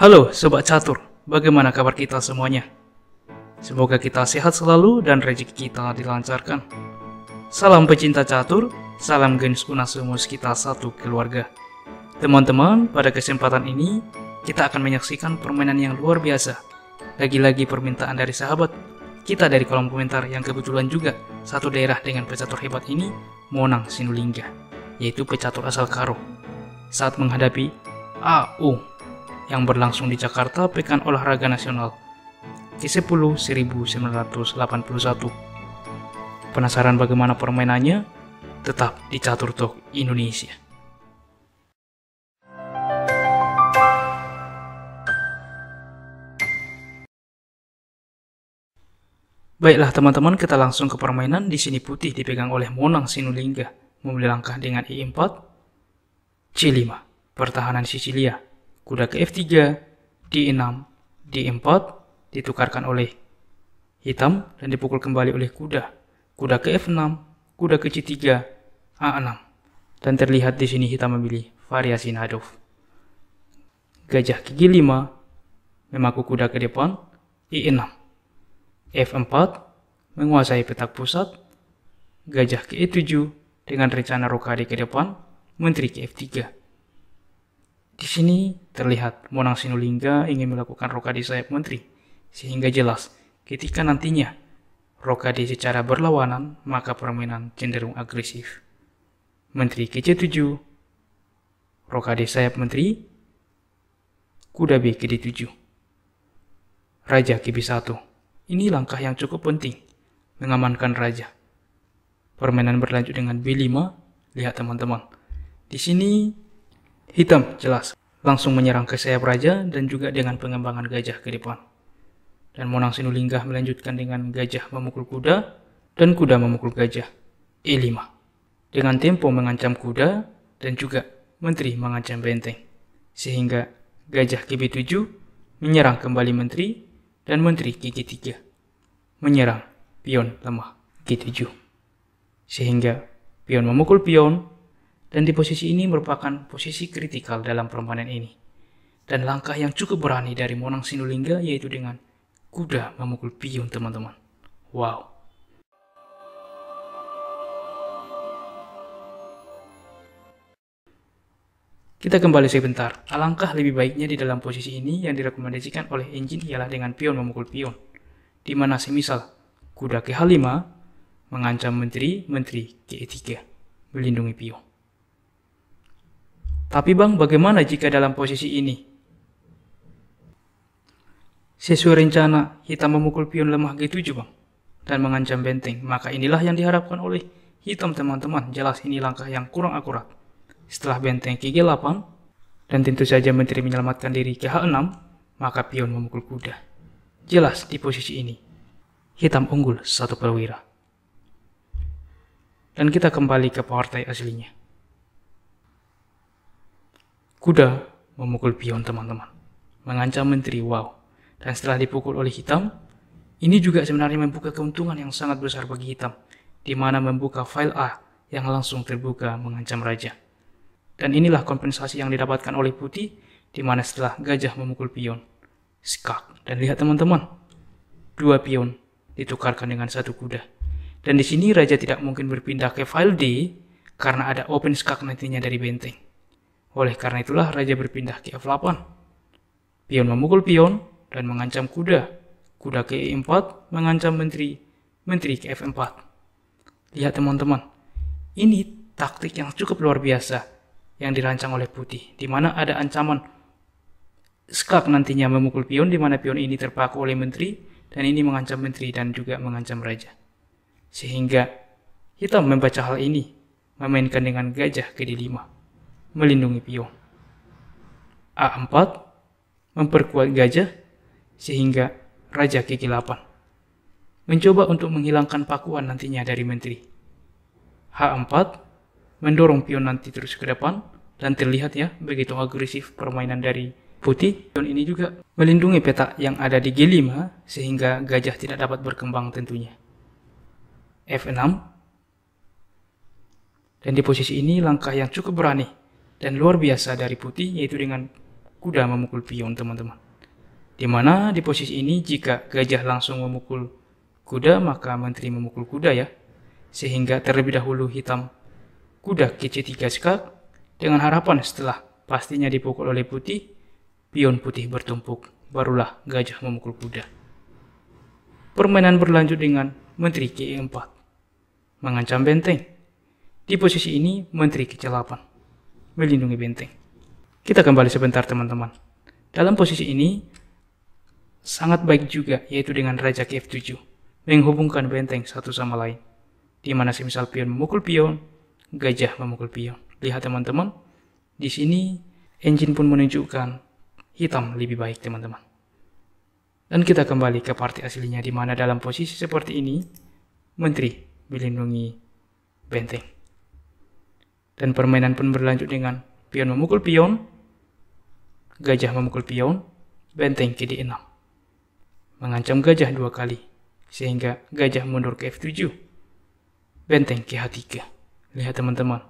Halo Sobat Catur, bagaimana kabar kita semuanya? Semoga kita sehat selalu dan rezeki kita dilancarkan. Salam pecinta catur, salam punah Unasumus kita satu keluarga. Teman-teman, pada kesempatan ini, kita akan menyaksikan permainan yang luar biasa. Lagi-lagi permintaan dari sahabat, kita dari kolom komentar yang kebetulan juga satu daerah dengan pecatur hebat ini, Monang Sinulingga, yaitu pecatur asal Karo. Saat menghadapi AU yang berlangsung di Jakarta Pekan Olahraga Nasional C10 1981. Penasaran bagaimana permainannya? Tetap di Catur Talk Indonesia. Baiklah teman-teman, kita langsung ke permainan di sini putih dipegang oleh Monang Sinulinga, memilih langkah dengan E4, C5, pertahanan Sicilia, kuda ke F3, D6, D4 ditukarkan oleh hitam dan dipukul kembali oleh kuda. Kuda ke F6, kuda ke C3, A6. Dan terlihat di sini hitam memilih variasi Nadov. Gajah ke G5, memaku kuda ke depan, i 6 F4 menguasai petak pusat, gajah ke E7 dengan rencana rokade ke depan, menteri ke F3. Di sini terlihat Monang Sinulinga ingin melakukan rokade sayap menteri, sehingga jelas ketika nantinya rokade secara berlawanan maka permainan cenderung agresif. Menteri KC7, rokade sayap menteri, kuda B ke 7 raja ke 1 Ini langkah yang cukup penting, mengamankan raja. Permainan berlanjut dengan B5, lihat teman-teman. Di sini Hitam, jelas. Langsung menyerang ke sayap raja dan juga dengan pengembangan gajah ke depan. Dan Monang Sinulinggah melanjutkan dengan gajah memukul kuda dan kuda memukul gajah. E5. Dengan tempo mengancam kuda dan juga menteri mengancam benteng. Sehingga gajah kb 7 menyerang kembali menteri dan menteri kg 3 Menyerang pion lemah G7. Sehingga pion memukul pion dan di posisi ini merupakan posisi kritikal dalam permainan ini. Dan langkah yang cukup berani dari Monang Sinulingga yaitu dengan kuda memukul pion teman-teman. Wow. Kita kembali sebentar. Alangkah lebih baiknya di dalam posisi ini yang direkomendasikan oleh engine ialah dengan pion memukul pion. Di mana semisal kuda ke H5 mengancam menteri, menteri ke E3 melindungi pion. Tapi bang, bagaimana jika dalam posisi ini? Sesuai rencana, hitam memukul pion lemah G7 bang, dan mengancam benteng. Maka inilah yang diharapkan oleh hitam teman-teman. Jelas ini langkah yang kurang akurat. Setelah benteng kg 8 dan tentu saja menteri menyelamatkan diri ke 6 maka pion memukul kuda. Jelas di posisi ini, hitam unggul satu perwira. Dan kita kembali ke partai aslinya. Kuda memukul pion teman-teman, mengancam menteri Wow. Dan setelah dipukul oleh hitam, ini juga sebenarnya membuka keuntungan yang sangat besar bagi hitam, di mana membuka file A yang langsung terbuka mengancam raja. Dan inilah kompensasi yang didapatkan oleh putih, di mana setelah gajah memukul pion. Skak. Dan lihat teman-teman, dua pion ditukarkan dengan satu kuda. Dan di sini raja tidak mungkin berpindah ke file D karena ada open skak nantinya dari benteng. Oleh karena itulah raja berpindah ke F8. Pion memukul pion dan mengancam kuda. Kuda ke E4 mengancam menteri, menteri ke F4. Lihat teman-teman, ini taktik yang cukup luar biasa yang dirancang oleh putih, di mana ada ancaman skak nantinya memukul pion di mana pion ini terpaku oleh menteri dan ini mengancam menteri dan juga mengancam raja. Sehingga hitam membaca hal ini, memainkan dengan gajah ke D5 melindungi Pion. A4 memperkuat gajah sehingga raja Kiki 8 Mencoba untuk menghilangkan pakuan nantinya dari menteri. H4 mendorong pion nanti terus ke depan dan terlihat ya begitu agresif permainan dari putih. Pion ini juga melindungi peta yang ada di G5 sehingga gajah tidak dapat berkembang tentunya. F6 dan di posisi ini langkah yang cukup berani dan luar biasa dari putih yaitu dengan kuda memukul pion teman-teman. Dimana di posisi ini jika gajah langsung memukul kuda maka menteri memukul kuda ya. Sehingga terlebih dahulu hitam kuda ke C3 skak dengan harapan setelah pastinya dipukul oleh putih, pion putih bertumpuk, barulah gajah memukul kuda. Permainan berlanjut dengan menteri ke 4 mengancam benteng. Di posisi ini menteri ke 8 melindungi benteng. Kita kembali sebentar teman-teman. Dalam posisi ini, sangat baik juga yaitu dengan raja F7, menghubungkan benteng satu sama lain. Di mana semisal pion memukul pion, gajah memukul pion. Lihat teman-teman, di sini engine pun menunjukkan hitam lebih baik teman-teman. Dan kita kembali ke parti aslinya di mana dalam posisi seperti ini, menteri melindungi benteng. Dan permainan pun berlanjut dengan pion memukul pion, gajah memukul pion, benteng d 6 Mengancam gajah dua kali, sehingga gajah mundur ke F7. Benteng h 3 Lihat teman-teman.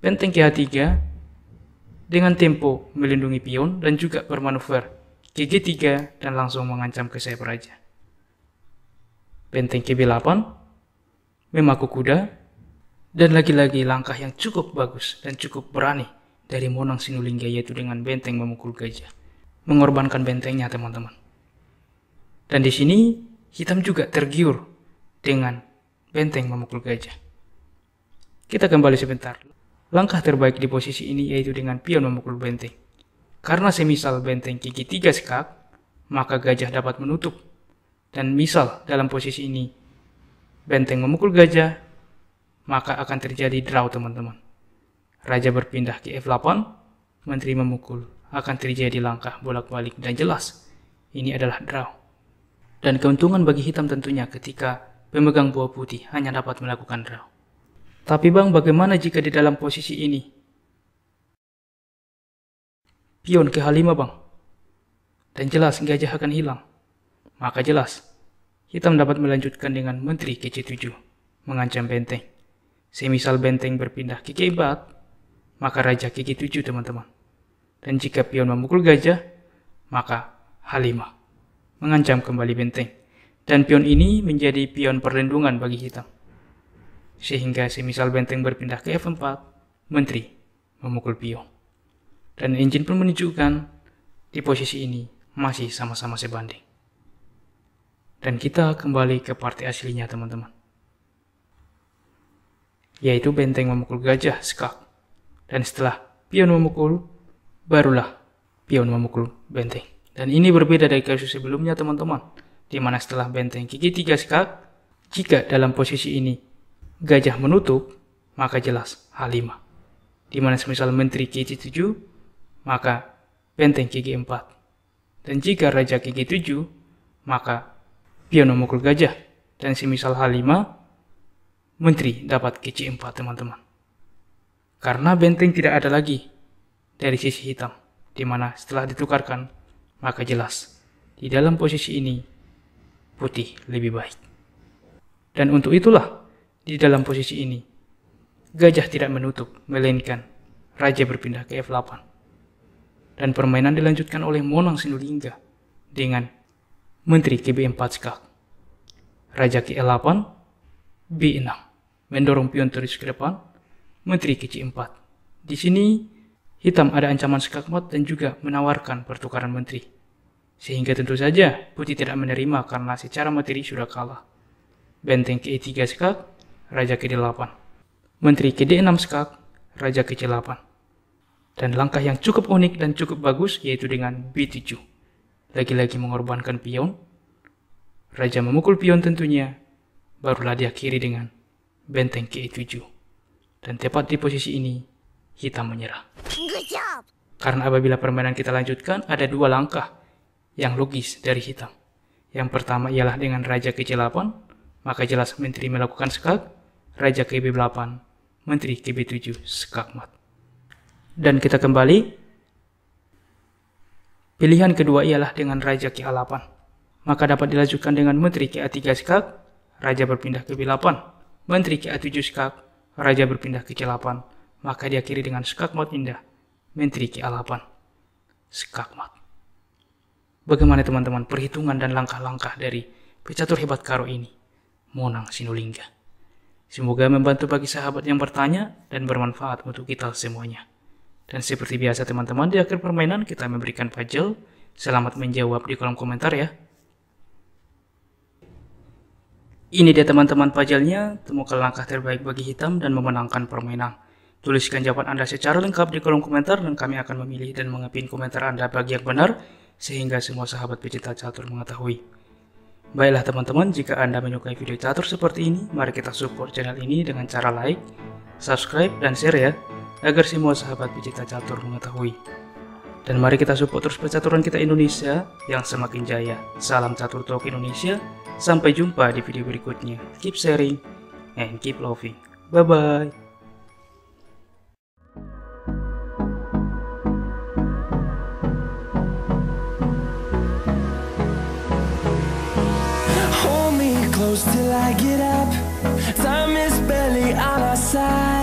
Benteng h 3 dengan tempo melindungi pion dan juga bermanuver g 3 dan langsung mengancam ke saya raja. Benteng KB8 memaku kuda dan lagi-lagi langkah yang cukup bagus dan cukup berani dari Monang Sinulingga yaitu dengan benteng memukul gajah. Mengorbankan bentengnya teman-teman. Dan di sini hitam juga tergiur dengan benteng memukul gajah. Kita kembali sebentar. Langkah terbaik di posisi ini yaitu dengan pion memukul benteng. Karena semisal benteng gigi tiga sekak, maka gajah dapat menutup. Dan misal dalam posisi ini, benteng memukul gajah, maka akan terjadi draw teman-teman. Raja berpindah ke F8, menteri memukul, akan terjadi langkah bolak-balik dan jelas ini adalah draw. Dan keuntungan bagi hitam tentunya ketika pemegang buah putih hanya dapat melakukan draw. Tapi bang bagaimana jika di dalam posisi ini? Pion ke H5 bang. Dan jelas gajah akan hilang. Maka jelas, hitam dapat melanjutkan dengan menteri ke C7, mengancam benteng. Semisal benteng berpindah ke keempat, maka raja kaki tujuh teman-teman. Dan jika pion memukul gajah, maka Halimah mengancam kembali benteng. Dan pion ini menjadi pion perlindungan bagi kita. Sehingga semisal benteng berpindah ke F4, menteri memukul pion. Dan engine pun menunjukkan di posisi ini masih sama-sama sebanding. Dan kita kembali ke partai aslinya teman-teman yaitu benteng memukul gajah skak. Dan setelah pion memukul, barulah pion memukul benteng. Dan ini berbeda dari kasus sebelumnya teman-teman, di mana setelah benteng gigi 3 skak, jika dalam posisi ini gajah menutup, maka jelas H5. Di mana semisal menteri gigi 7, maka benteng gigi 4. Dan jika raja gigi 7, maka pion memukul gajah. Dan semisal H5, Menteri dapat kc 4 teman-teman. Karena benteng tidak ada lagi dari sisi hitam, di mana setelah ditukarkan, maka jelas di dalam posisi ini putih lebih baik. Dan untuk itulah di dalam posisi ini gajah tidak menutup, melainkan raja berpindah ke F8. Dan permainan dilanjutkan oleh Monang Sinulinga dengan Menteri KB4 Skak, Raja ke 8 B6 mendorong pion turis ke depan, menteri ke C4. Di sini, hitam ada ancaman skakmat dan juga menawarkan pertukaran menteri. Sehingga tentu saja putih tidak menerima karena secara materi sudah kalah. Benteng ke E3 skak, raja ke D8. Menteri ke D6 skak, raja ke C8. Dan langkah yang cukup unik dan cukup bagus yaitu dengan B7. Lagi-lagi mengorbankan pion. Raja memukul pion tentunya, barulah diakhiri dengan benteng ke 7 Dan tepat di posisi ini, hitam menyerah. Karena apabila permainan kita lanjutkan, ada dua langkah yang logis dari hitam. Yang pertama ialah dengan Raja ke 8 maka jelas Menteri melakukan skak, Raja ke B8, Menteri ke B7, skakmat. Dan kita kembali. Pilihan kedua ialah dengan Raja ke A8, maka dapat dilanjutkan dengan Menteri ke A3 skak, Raja berpindah ke B8, Menteri ke 7 Skak, Raja berpindah ke C8, maka diakhiri dengan Skakmat Indah, Menteri ke 8 Skakmat. Bagaimana teman-teman perhitungan dan langkah-langkah dari pecatur hebat karo ini? Monang Sinulingga. Semoga membantu bagi sahabat yang bertanya dan bermanfaat untuk kita semuanya. Dan seperti biasa teman-teman, di akhir permainan kita memberikan puzzle. Selamat menjawab di kolom komentar ya. Ini dia teman-teman puzzle temukan langkah terbaik bagi hitam dan memenangkan permainan. Tuliskan jawaban Anda secara lengkap di kolom komentar dan kami akan memilih dan mengepin komentar Anda bagi yang benar sehingga semua sahabat pecinta catur mengetahui. Baiklah teman-teman, jika Anda menyukai video catur seperti ini, mari kita support channel ini dengan cara like, subscribe, dan share ya, agar semua sahabat pecinta catur mengetahui. Dan mari kita support terus percaturan kita Indonesia yang semakin jaya. Salam catur talk Indonesia, Sampai jumpa di video berikutnya. Keep sharing and keep loving. Bye-bye. till I get up. Time is barely on our side.